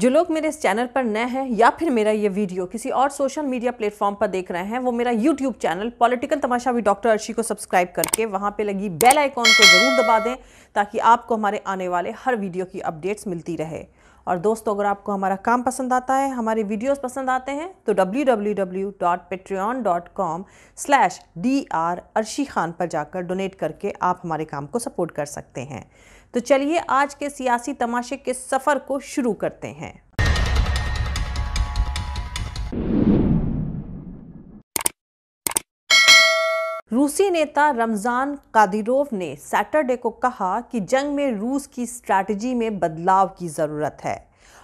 जो लोग मेरे इस चैनल पर नए हैं या फिर मेरा ये वीडियो किसी और सोशल मीडिया प्लेटफॉर्म पर देख रहे हैं वो मेरा यूट्यूब चैनल पॉलिटिकल तमाशा भी डॉक्टर अर्शी को सब्सक्राइब करके वहाँ पे लगी बेल आइकॉन को ज़रूर दबा दें ताकि आपको हमारे आने वाले हर वीडियो की अपडेट्स मिलती रहे और दोस्तों अगर आपको हमारा काम पसंद आता है हमारे वीडियोस पसंद आते हैं तो डब्ल्यू खान पर जाकर डोनेट करके आप हमारे काम को सपोर्ट कर सकते हैं तो चलिए आज के सियासी तमाशे के सफ़र को शुरू करते हैं रूसी नेता रमज़ान कादिरोव ने सैटरडे को कहा कि जंग में रूस की स्ट्रैटेजी में बदलाव की ज़रूरत है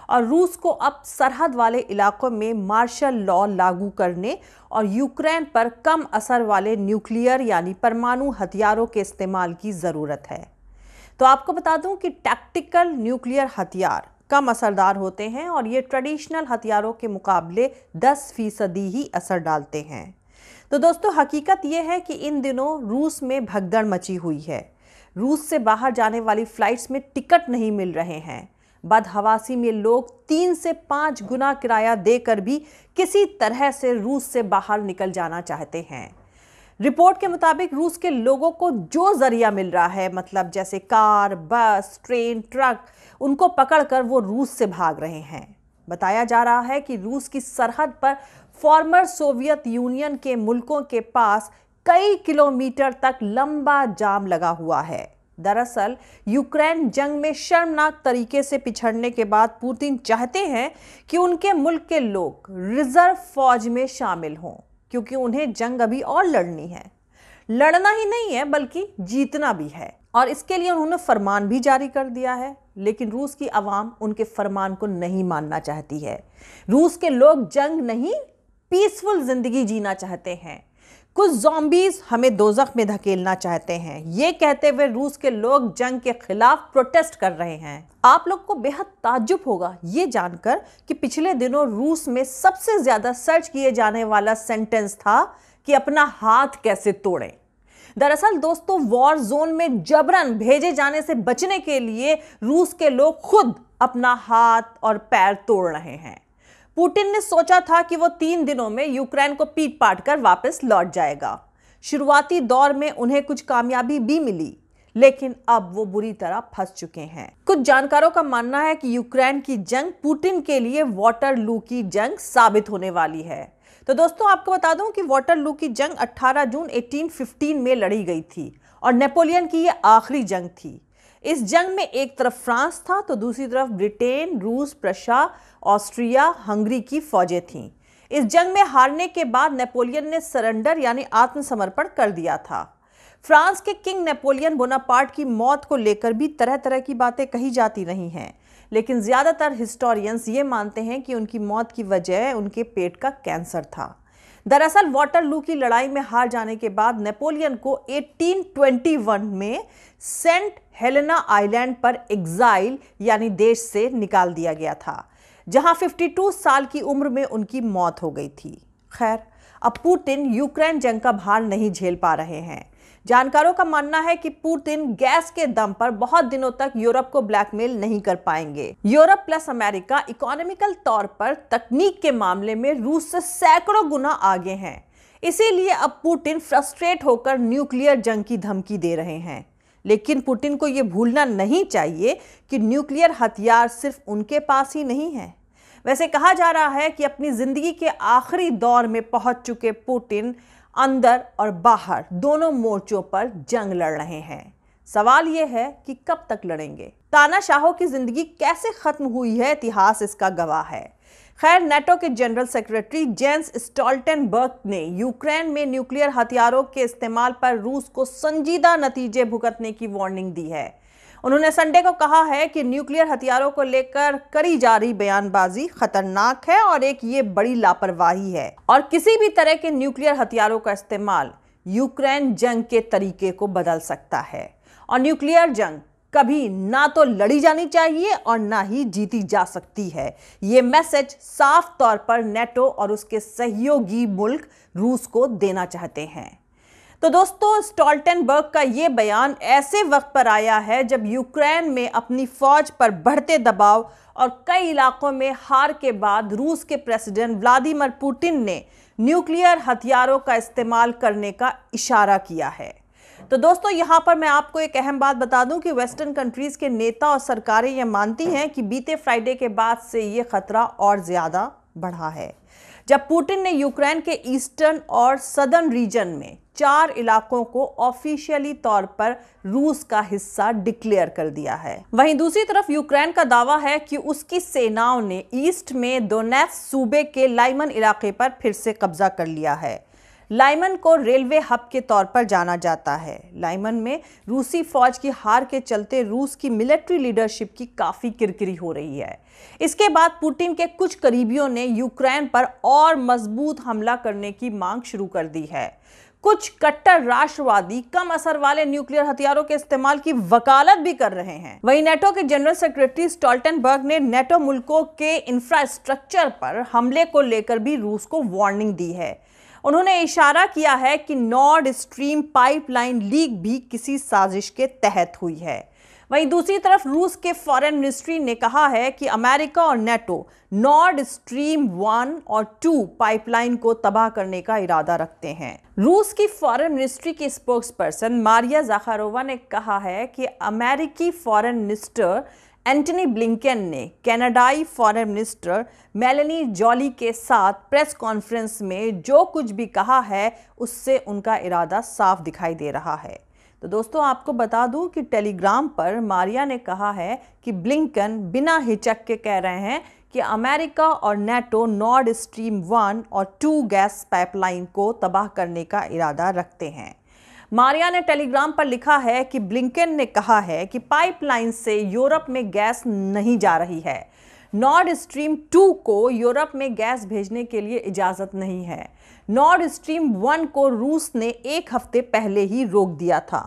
और रूस को अब सरहद वाले इलाकों में मार्शल लॉ लागू करने और यूक्रेन पर कम असर वाले न्यूक्लियर यानी परमाणु हथियारों के इस्तेमाल की ज़रूरत है तो आपको बता दूं कि टैक्टिकल न्यूक्लियर हथियार कम असरदार होते हैं और ये ट्रेडिशनल हथियारों के मुकाबले 10 फीसदी ही असर डालते हैं तो दोस्तों हकीकत ये है कि इन दिनों रूस में भगदड़ मची हुई है रूस से बाहर जाने वाली फ़्लाइट्स में टिकट नहीं मिल रहे हैं बदहवासी में लोग तीन से पाँच गुना किराया देकर भी किसी तरह से रूस से बाहर निकल जाना चाहते हैं रिपोर्ट के मुताबिक रूस के लोगों को जो जरिया मिल रहा है मतलब जैसे कार बस ट्रेन ट्रक उनको पकड़कर वो रूस से भाग रहे हैं बताया जा रहा है कि रूस की सरहद पर फॉर्मर सोवियत यूनियन के मुल्कों के पास कई किलोमीटर तक लंबा जाम लगा हुआ है दरअसल यूक्रेन जंग में शर्मनाक तरीके से पिछड़ने के बाद पुतिन चाहते हैं कि उनके मुल्क के लोग रिजर्व फौज में शामिल हों क्योंकि उन्हें जंग अभी और लड़नी है लड़ना ही नहीं है बल्कि जीतना भी है और इसके लिए उन्होंने फरमान भी जारी कर दिया है लेकिन रूस की आवाम उनके फरमान को नहीं मानना चाहती है रूस के लोग जंग नहीं पीसफुल ज़िंदगी जीना चाहते हैं कुछ जॉम्बीज हमें दोजख में धकेलना चाहते हैं ये कहते हुए रूस के लोग जंग के खिलाफ प्रोटेस्ट कर रहे हैं आप लोग को बेहद ताजुब होगा ये जानकर कि पिछले दिनों रूस में सबसे ज़्यादा सर्च किए जाने वाला सेंटेंस था कि अपना हाथ कैसे तोड़ें दरअसल दोस्तों वॉर जोन में जबरन भेजे जाने से बचने के लिए रूस के लोग खुद अपना हाथ और पैर तोड़ रहे हैं पुतिन ने सोचा था कि वो तीन दिनों में यूक्रेन को पीट पाट कर वापस लौट जाएगा शुरुआती दौर में उन्हें कुछ कामयाबी भी मिली लेकिन अब वो बुरी तरह फंस चुके हैं कुछ जानकारों का मानना है कि यूक्रेन की जंग पुतिन के लिए वाटर लू की जंग साबित होने वाली है तो दोस्तों आपको बता दूं कि वाटरलू की जंग 18 जून 1815 में लड़ी गई थी और नेपोलियन की ये आखिरी जंग थी इस जंग में एक तरफ फ्रांस था तो दूसरी तरफ ब्रिटेन रूस प्रशा ऑस्ट्रिया हंगरी की फौजें थीं इस जंग में हारने के बाद नेपोलियन ने सरेंडर यानी आत्मसमर्पण कर दिया था फ्रांस के किंग नेपोलियन बोनापार्ट की मौत को लेकर भी तरह तरह की बातें कही जाती रही हैं लेकिन ज़्यादातर हिस्टोरियंस ये मानते हैं कि उनकी मौत की वजह उनके पेट का कैंसर था दरअसल वाटरलू की लड़ाई में हार जाने के बाद नेपोलियन को 1821 में सेंट हेलेना आइलैंड पर एग्जाइल यानी देश से निकाल दिया गया था जहां 52 साल की उम्र में उनकी मौत हो गई थी खैर अब पुतिन यूक्रेन जंग का भार नहीं झेल पा रहे हैं जानकारों का मानना है कि पुतिन गैस के दम पर बहुत दिनों तक यूरोप को ब्लैकमेल नहीं कर पाएंगे यूरोप प्लस अमेरिका इकोनॉमिकल तौर पर तकनीक के मामले में रूस से सैकड़ों गुना आगे हैं इसीलिए अब पुतिन फ्रस्ट्रेट होकर न्यूक्लियर जंग की धमकी दे रहे हैं लेकिन पुतिन को ये भूलना नहीं चाहिए कि न्यूक्लियर हथियार सिर्फ उनके पास ही नहीं है वैसे कहा जा रहा है कि अपनी ज़िंदगी के आखिरी दौर में पहुंच चुके पुतिन अंदर और बाहर दोनों मोर्चों पर जंग लड़ रहे हैं सवाल यह है कि कब तक लड़ेंगे तानाशाहों की जिंदगी कैसे खत्म हुई है इतिहास इसका गवाह है खैर नेटो के जनरल सेक्रेटरी जेंस स्टॉल्टनबर्ग ने यूक्रेन में न्यूक्लियर हथियारों के इस्तेमाल पर रूस को संजीदा नतीजे भुगतने की वार्निंग दी है उन्होंने संडे को कहा है कि न्यूक्लियर हथियारों को लेकर करी जा रही बयानबाजी खतरनाक है और एक ये बड़ी लापरवाही है और किसी भी तरह के न्यूक्लियर हथियारों का इस्तेमाल यूक्रेन जंग के तरीके को बदल सकता है और न्यूक्लियर जंग कभी ना तो लड़ी जानी चाहिए और ना ही जीती जा सकती है ये मैसेज साफ तौर पर नेटो और उसके सहयोगी मुल्क रूस को देना चाहते हैं तो दोस्तों स्टॉल्टनबर्ग का ये बयान ऐसे वक्त पर आया है जब यूक्रेन में अपनी फ़ौज पर बढ़ते दबाव और कई इलाकों में हार के बाद रूस के प्रेसिडेंट व्लादिमीर पुतिन ने न्यूक्लियर हथियारों का इस्तेमाल करने का इशारा किया है तो दोस्तों यहाँ पर मैं आपको एक अहम बात बता दूं कि वेस्टर्न कंट्रीज़ के नेता और सरकारें यह मानती हैं कि बीते फ्राइडे के बाद से ये ख़तरा और ज़्यादा बढ़ा है जब पुतिन ने यूक्रेन के ईस्टर्न और सदर्न रीजन में चार इलाकों को ऑफिशियली तौर पर रूस का हिस्सा डिक्लेयर कर दिया है वहीं दूसरी तरफ यूक्रेन का दावा है कि उसकी सेनाओं ने ईस्ट में दोनेफ सूबे के लाइमन इलाके पर फिर से कब्जा कर लिया है लाइमन को रेलवे हब के तौर पर जाना जाता है लाइमन में रूसी फौज की हार के चलते रूस की मिलिट्री लीडरशिप की काफ़ी किरकिरी हो रही है इसके बाद पुतिन के कुछ करीबियों ने यूक्रेन पर और मजबूत हमला करने की मांग शुरू कर दी है कुछ कट्टर राष्ट्रवादी कम असर वाले न्यूक्लियर हथियारों के इस्तेमाल की वकालत भी कर रहे हैं वहीं नेटो के जनरल सेक्रेटरी स्टॉल्टनबर्ग ने नेटो मुल्कों के इंफ्रास्ट्रक्चर पर हमले को लेकर भी रूस को वार्निंग दी है उन्होंने इशारा किया है कि नॉर्ड स्ट्रीम पाइपलाइन लीक भी किसी साजिश के तहत हुई है वहीं दूसरी तरफ रूस के फॉरेन मिनिस्ट्री ने कहा है कि अमेरिका और नेटो नॉर्ड स्ट्रीम वन और टू पाइपलाइन को तबाह करने का इरादा रखते हैं रूस की फॉरेन मिनिस्ट्री की स्पोक्स पर्सन मारिया जाखारोवा ने कहा है कि अमेरिकी फॉरेन मिनिस्टर एंटनी ब्लिंकन ने कैनेडाई फॉरेन मिनिस्टर मेलनी जॉली के साथ प्रेस कॉन्फ्रेंस में जो कुछ भी कहा है उससे उनका इरादा साफ दिखाई दे रहा है तो दोस्तों आपको बता दूं कि टेलीग्राम पर मारिया ने कहा है कि ब्लिंकन बिना हिचक के कह रहे हैं कि अमेरिका और नेटो नॉर्ड स्ट्रीम वन और टू गैस पाइपलाइन को तबाह करने का इरादा रखते हैं मारिया ने टेलीग्राम पर लिखा है कि ब्लिंकन ने कहा है कि पाइपलाइन से यूरोप में गैस नहीं जा रही है नॉर्ड स्ट्रीम टू को यूरोप में गैस भेजने के लिए इजाज़त नहीं है नॉर्ड स्ट्रीम वन को रूस ने एक हफ्ते पहले ही रोक दिया था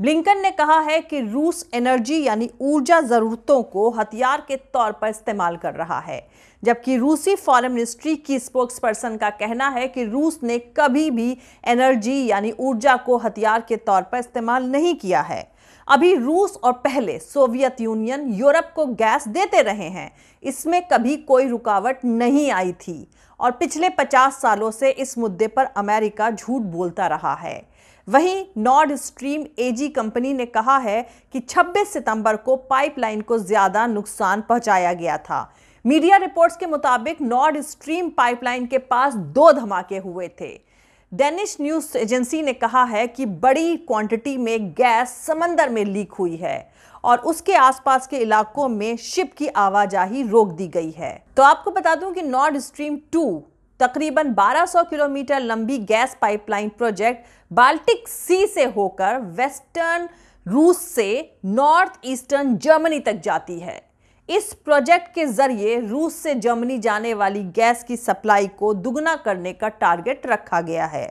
ब्लिंकन ने कहा है कि रूस एनर्जी यानी ऊर्जा ज़रूरतों को हथियार के तौर पर इस्तेमाल कर रहा है जबकि रूसी फॉरेन मिनिस्ट्री की स्पोक्स पर्सन का कहना है कि रूस ने कभी भी एनर्जी यानी ऊर्जा को हथियार के तौर पर इस्तेमाल नहीं किया है अभी रूस और पहले सोवियत यूनियन यूरोप को गैस देते रहे हैं इसमें कभी कोई रुकावट नहीं आई थी और पिछले 50 सालों से इस मुद्दे पर अमेरिका झूठ बोलता रहा है वहीं नॉर्ड स्ट्रीम एजी कंपनी ने कहा है कि 26 सितंबर को पाइपलाइन को ज़्यादा नुकसान पहुंचाया गया था मीडिया रिपोर्ट्स के मुताबिक नॉर्ड स्ट्रीम पाइपलाइन के पास दो धमाके हुए थे डेनिश न्यूज एजेंसी ने कहा है कि बड़ी क्वांटिटी में गैस समंदर में लीक हुई है और उसके आसपास के इलाकों में शिप की आवाजाही रोक दी गई है तो आपको बता दूं कि नॉर्ड स्ट्रीम टू तकरीबन 1200 किलोमीटर लंबी gas pipeline project Baltic Sea से होकर वेस्टर्न रूस से नॉर्थ ईस्टर्न जर्मनी तक जाती है इस प्रोजेक्ट के जरिए रूस से जर्मनी जाने वाली गैस की सप्लाई को दुगना करने का टारगेट रखा गया है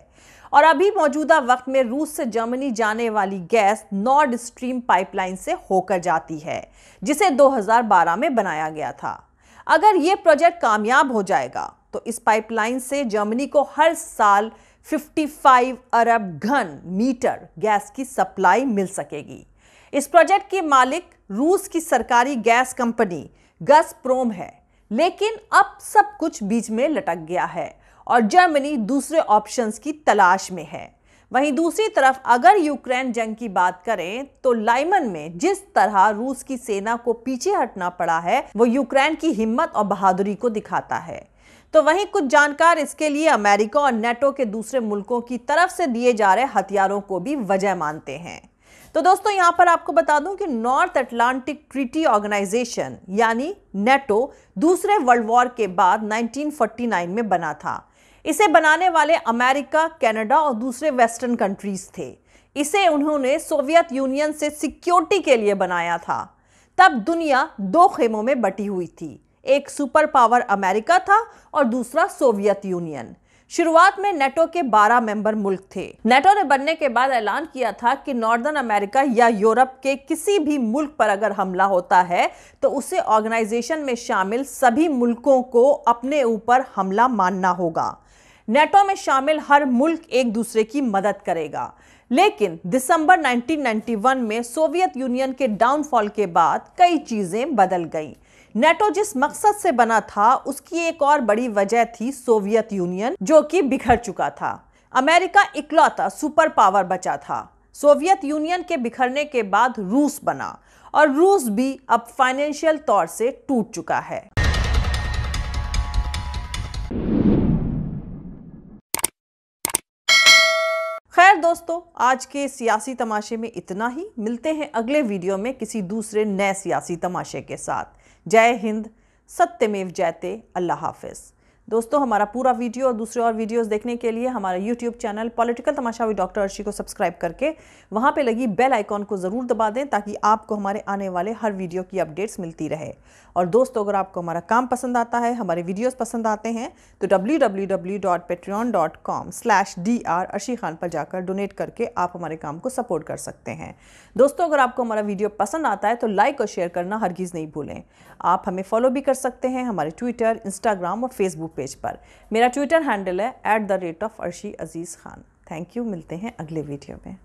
और अभी मौजूदा वक्त में रूस से जर्मनी जाने वाली गैस नॉर्ड स्ट्रीम पाइपलाइन से होकर जाती है जिसे 2012 में बनाया गया था अगर ये प्रोजेक्ट कामयाब हो जाएगा तो इस पाइपलाइन से जर्मनी को हर साल 55 अरब घन मीटर गैस की सप्लाई मिल सकेगी इस प्रोजेक्ट की मालिक रूस की सरकारी गैस कंपनी गस प्रोम है लेकिन अब सब कुछ बीच में लटक गया है और जर्मनी दूसरे ऑप्शंस की तलाश में है वहीं दूसरी तरफ अगर यूक्रेन जंग की बात करें तो लाइमन में जिस तरह रूस की सेना को पीछे हटना पड़ा है वो यूक्रेन की हिम्मत और बहादुरी को दिखाता है तो वहीं कुछ जानकार इसके लिए अमेरिका और नेटो के दूसरे मुल्कों की तरफ से दिए जा रहे हथियारों को भी वजह मानते हैं तो दोस्तों यहां पर आपको बता दूं कि नॉर्थ अटलांटिक ट्रीटी ऑर्गेनाइजेशन यानी नेटो दूसरे वर्ल्ड वॉर के बाद 1949 में बना था इसे बनाने वाले अमेरिका कनाडा और दूसरे वेस्टर्न कंट्रीज थे इसे उन्होंने सोवियत यूनियन से सिक्योरिटी के लिए बनाया था तब दुनिया दो खेमों में बटी हुई थी एक सुपर पावर अमेरिका था और दूसरा सोवियत यूनियन शुरुआत में नेटो के 12 मेंबर मुल्क थे नेटो ने बनने के बाद ऐलान किया था कि नॉर्दर्न अमेरिका या यूरोप के किसी भी मुल्क पर अगर हमला होता है तो उसे ऑर्गेनाइजेशन में शामिल सभी मुल्कों को अपने ऊपर हमला मानना होगा नेटो में शामिल हर मुल्क एक दूसरे की मदद करेगा लेकिन दिसंबर 1991 में सोवियत यूनियन के डाउनफॉल के बाद कई चीजें बदल गईं नेटो जिस मकसद से बना था उसकी एक और बड़ी वजह थी सोवियत यूनियन जो कि बिखर चुका था अमेरिका इकलौता सुपर पावर बचा था सोवियत यूनियन के बिखरने के बाद रूस बना और रूस भी अब फाइनेंशियल तौर से टूट चुका है खैर दोस्तों आज के सियासी तमाशे में इतना ही मिलते हैं अगले वीडियो में किसी दूसरे नए सियासी तमाशे के साथ जय हिंद सत्यमेव जयते अल्लाह हाफिज़ दोस्तों हमारा पूरा वीडियो और दूसरे और वीडियोस देखने के लिए हमारा यूट्यूब चैनल पॉलिटिकल तमाशा विद डॉक्टर अर्शी को सब्सक्राइब करके वहाँ पे लगी बेल आइकॉन को ज़रूर दबा दें ताकि आपको हमारे आने वाले हर वीडियो की अपडेट्स मिलती रहे और दोस्तों अगर आपको हमारा काम पसंद आता है हमारे वीडियोस पसंद आते हैं तो W W W dot dot com slash D R Arshi Khan पर जाकर डोनेट करके आप हमारे काम को सपोर्ट कर सकते हैं दोस्तों अगर आपको हमारा वीडियो पसंद आता है तो लाइक और शेयर करना हरगिज़ नहीं भूलें आप हमें फॉलो भी कर सकते हैं हमारे ट्विटर इंस्टाग्राम और फेसबुक पेज पर मेरा ट्विटर हैंडल है at the rate of Arshi Aziz Khan thank you मिलते हैं अगले वीडियो में